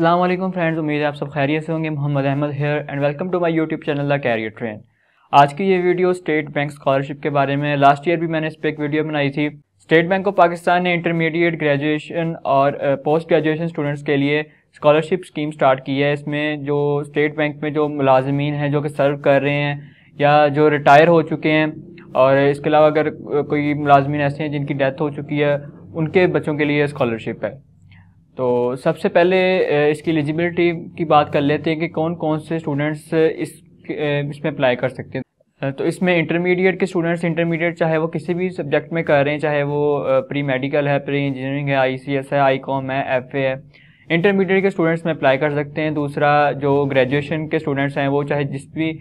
अल्लाम फ्रेंड्स उम्मीद है आप सब खैरियत से होंगे Mohammad Ahmed here and welcome to my YouTube channel the career train आज की ये वीडियो स्टेट बैंक स्कॉलरशिप के बारे में लास्ट ईयर भी मैंने इस पर एक वीडियो बनाई थी स्टेट बैंक ऑफ पाकिस्तान ने इंटरमीडिएट ग्रेजुएशन और पोस्ट ग्रेजुएशन स्टूडेंट्स के लिए स्कॉलरशिप स्कीम स्टार्ट की है इसमें जो स्टेट बैंक में जो मुलाजमीन हैं जो कि सर्व कर रहे हैं या जो रिटायर हो चुके हैं और इसके अलावा अगर कोई मुलाजमीन ऐसे हैं जिनकी डेथ हो चुकी है उनके बच्चों के लिए स्कॉलरशिप है तो सबसे पहले इसकी एलिजिबिलिटी की बात कर लेते हैं कि कौन कौन से स्टूडेंट्स इस इसमें अप्लाई कर सकते हैं तो इसमें इंटरमीडिएट के स्टूडेंट्स इंटरमीडिएट चाहे वो किसी भी सब्जेक्ट में कर रहे हैं चाहे वो प्री मेडिकल है प्री इंजीनियरिंग है आई है आई है एफ है इंटरमीडिएट के स्टूडेंट्स में अप्लाई कर सकते हैं दूसरा जो ग्रेजुएशन के स्टूडेंट्स हैं वो चाहे जिस भी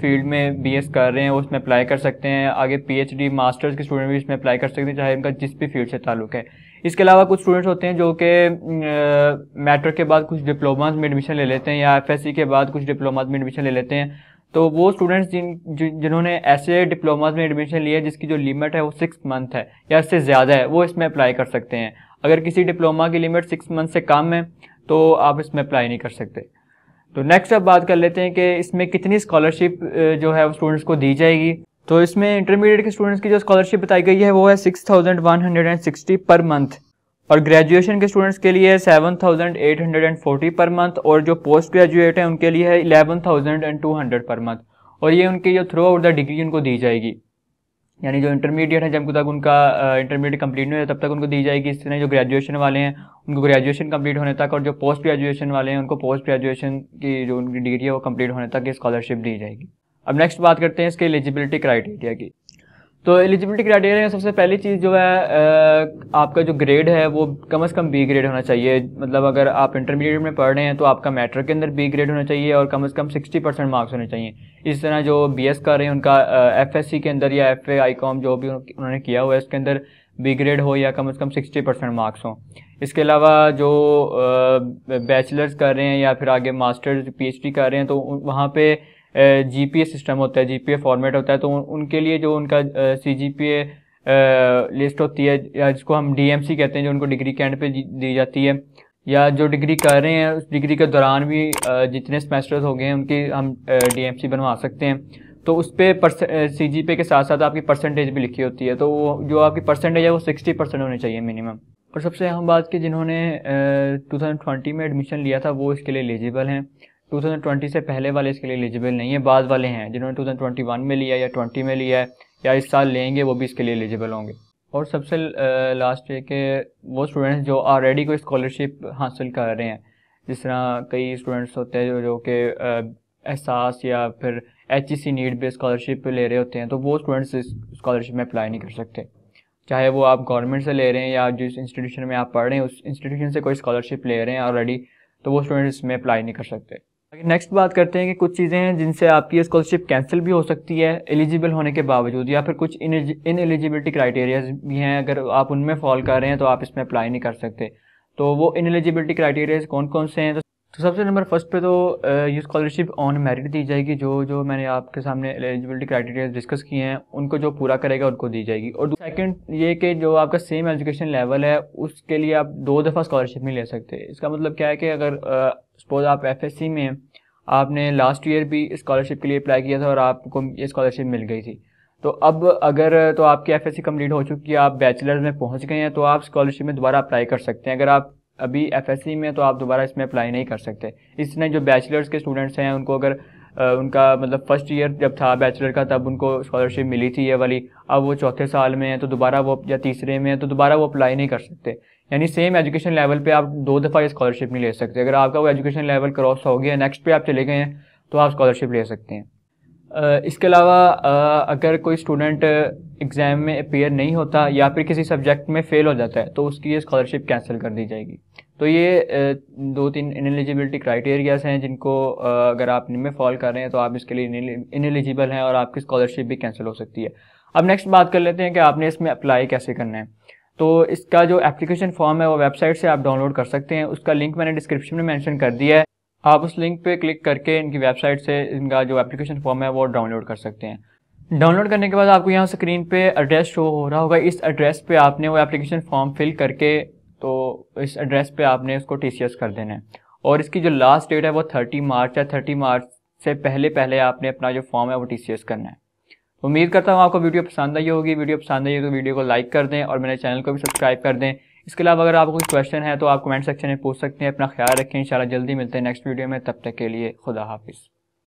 फील्ड में बीएस कर रहे हैं उसमें अप्लाई कर सकते हैं आगे पीएचडी मास्टर्स के स्टूडेंट भी इसमें अप्लाई कर सकते हैं चाहे उनका जिस भी फील्ड से ताल्लुक है इसके अलावा कुछ स्टूडेंट्स होते हैं जो कि मैट्रिक के बाद कुछ डिप्लोमाज में एडमिशन ले लेते हैं या एफ के बाद कुछ डिप्लोमाज में एडमिशन ले लेते हैं तो वो स्टूडेंट्स जिन जिन्होंने ऐसे डिप्लोमाज में एडमिशन लिया है जिसकी जो लिमिट है वो सिक्स मंथ है या इससे ज़्यादा है वो इसमें अप्लाई कर सकते हैं अगर किसी डिप्लोमा की लिमिट सिक्स मंथ से कम है तो आप इसमें अप्लाई नहीं कर सकते तो नेक्स्ट अब बात कर लेते हैं कि इसमें कितनी स्कॉलरशिप जो है वो स्टूडेंट्स को दी जाएगी तो इसमें इंटरमीडिएट के स्टूडेंट्स की जो स्कॉलरशिप बताई गई है वो है six thousand one hundred and sixty per month और ग्रेजुएशन के स्टूडेंट्स के लिए seven thousand eight hundred and forty per month और जो पोस्ट ग्रेजुएट है उनके लिए है eleven thousand and two hundred per month और ये उनके जो थ्रू आउट द डिग्री उनको दी जाएगी यानी जो इंटरमीडिएट है जब तक उनका इंटरमीडिएट कंप्लीट नहीं होता तब तक उनको दी जाएगी इस तरह जो ग्रेजुएशन वाले हैं उनको ग्रेजुएशन कंप्लीट होने तक और जो पोस्ट ग्रेजुएशन वाले हैं उनको पोस्ट ग्रेजुएशन की जो उनकी डिग्री है वो कंप्लीट होने तक स्कॉलरशिप दी जाएगी अब नेक्स्ट बात करते हैं इसके एलिजिबिलिटी क्राइटेरिया की तो एलिजिबिलिटी क्राइटेरिया में सबसे पहली चीज़ जो है आपका जो ग्रेड है वो कम से कम बी ग्रेड होना चाहिए मतलब अगर आप इंटरमीडिएट में पढ़ रहे हैं तो आपका मैट्रिक के अंदर बी ग्रेड होना चाहिए और कम से कम 60 परसेंट मार्क्स होने चाहिए इस तरह जो बी एस कर रहे हैं उनका एफ एस सी के अंदर या एफ ए आई कॉम जो भी उन्होंने किया हुआ है इसके अंदर बी ग्रेड हो या कम से कम सिक्सटी परसेंट मार्क्स हों इसके अलावा जो बैचलर्स कर रहे हैं या फिर आगे मास्टर्स पी एच डी कर रहे हैं तो वहाँ पर जी सिस्टम होता है जी फॉर्मेट होता है तो उनके लिए जो उनका सी जी लिस्ट होती है या जिसको हम डी कहते हैं जो उनको डिग्री के एंड पे दी जाती है या जो डिग्री कर रहे हैं उस डिग्री के दौरान भी जितने सेमेस्टर्स हो गए हैं उनकी हम डी बनवा सकते हैं तो उस पर सी जी के साथ साथ आपकी परसेंटेज भी लिखी होती है तो वो जो आपकी परसेंटेज है वो सिक्सटी परसेंट होनी चाहिए मिनिमम और सबसे अहम बात कि जिन्होंने ट्वेंटी में एडमिशन लिया था वो इसके लिए एलिजिबल हैं 2020 से पहले वाले इसके लिए एलिजिबल नहीं है बाद वाले हैं जिन्होंने 2021 में लिया या 20 में लिया है या इस साल लेंगे वो भी इसके लिए एलिजिबल होंगे और सबसे लास्ट ये कि वो स्टूडेंट्स जो ऑलरेडी कोई स्कॉलरशिप हासिल कर रहे हैं जिस तरह कई स्टूडेंट्स होते हैं जो जो कि एहसास या फिर एच ई सी नीड पे स्कॉलरशिप ले रहे होते हैं तो वो स्टूडेंट्स इस स्कॉलरशिप में अप्लाई नहीं कर सकते चाहे वो आप गवर्नमेंट से ले रहे हैं या जिस इंस्टीट्यूशन में आप पढ़ रहे हैं उस इंस्टीट्यूशन से कोई स्कॉलरशिप ले रहे हैं ऑलरेडी तो वो स्टूडेंट्स इसमें अप्लाई नहीं कर सकते नेक्स्ट बात करते हैं कि कुछ चीज़ें हैं जिनसे आपकी स्कॉलरशिप कैंसिल भी हो सकती है एलिजिबल होने के बावजूद या फिर कुछ इन एलिजिबिलिटी क्राइटेरियाज भी हैं अगर आप उनमें फॉल कर रहे हैं तो आप इसमें अप्लाई नहीं कर सकते तो वो इन एलिजिबिलिटी क्राइटेरियाज कौन कौन से हैं तो तो सबसे नंबर फर्स्ट पे तो ये स्कॉलरशिप ऑन मेरिट दी जाएगी जो जो मैंने आपके सामने एलिजिबिलिटी क्राइटेरिया डिस्कस किए हैं उनको जो पूरा करेगा उनको दी जाएगी और सेकंड ये कि जो आपका सेम एजुकेशन लेवल है उसके लिए आप दो दफ़ा स्कॉलरशिप नहीं ले सकते इसका मतलब क्या है कि अगर सपोज आप एफ में आपने लास्ट ईयर भी स्कॉलरशिप के लिए अप्लाई किया था और आपको ये स्कॉलरशिप मिल गई थी तो अब अगर तो आपकी एफ कंप्लीट हो चुकी है आप बैचलर्स में पहुँच गए हैं तो आप स्कॉलरशिप में दोबारा अप्लाई कर सकते हैं अगर आप अभी एफएससी में तो आप दोबारा इसमें अप्लाई नहीं कर सकते इसने जो बैचलर्स के स्टूडेंट्स हैं उनको अगर उनका मतलब फर्स्ट ईयर जब था बैचलर का तब उनको स्कॉलरशिप मिली थी ये वाली अब वो चौथे साल में है तो दोबारा वो या तीसरे में है तो दोबारा वो अप्लाई नहीं कर सकते यानी सेम एजुकेशन लेवल पे आप दो दफ़ा ये स्कॉलरशिप नहीं ले सकते अगर आपका वो एजुकेशन लेवल क्रॉस हो गया नेक्स्ट पे आप चले गए हैं तो आप स्कॉलरशिप ले सकते हैं इसके अलावा अगर कोई स्टूडेंट एग्ज़ाम में अपेयर नहीं होता या फिर किसी सब्जेक्ट में फ़ेल हो जाता है तो उसकी ये स्कॉलरशिप कैंसिल कर दी जाएगी तो ये दो तीन इनएलिजिबिलिटी क्राइटेरियाज हैं जिनको अगर आप इनमें फॉल कर रहे हैं तो आप इसके लिए इनएलिजिबल हैं और आपकी स्कॉलरशिप भी कैंसिल हो सकती है अब नेक्स्ट बात कर लेते हैं कि आपने इसमें अप्लाई कैसे करना है तो इसका जो एप्लीकेशन फॉर्म है वो वेबसाइट से आप डाउनलोड कर सकते हैं उसका लिंक मैंने डिस्क्रिप्शन में मैंशन कर दिया है आप उस लिंक पे क्लिक करके इनकी वेबसाइट से इनका जो एप्लीकेशन फॉर्म है वो डाउनलोड कर सकते हैं डाउनलोड करने के बाद आपको यहाँ स्क्रीन पे एड्रेस शो हो रहा होगा इस एड्रेस पे आपने वो एप्लीकेशन फॉर्म फिल करके तो इस एड्रेस पे आपने उसको टी कर देना है और इसकी जो लास्ट डेट है वो थर्टी मार्च है थर्टी मार्च से पहले पहले आपने अपना जो फॉर्म है वो टी करना है उम्मीद करता हूँ आपको वीडियो पसंद आई होगी वीडियो पसंद आई हो तो वीडियो को लाइक कर दें और मेरे चैनल को भी सब्सक्राइब कर दें इसके अलावा अगर आपको कोई क्वेश्चन है तो आप कमेंट सेक्शन में पूछ सकते हैं अपना ख्याल रखें इंशाल्लाह जल्दी मिलते हैं नेक्स्ट वीडियो में तब तक के लिए खुदा हाफिज़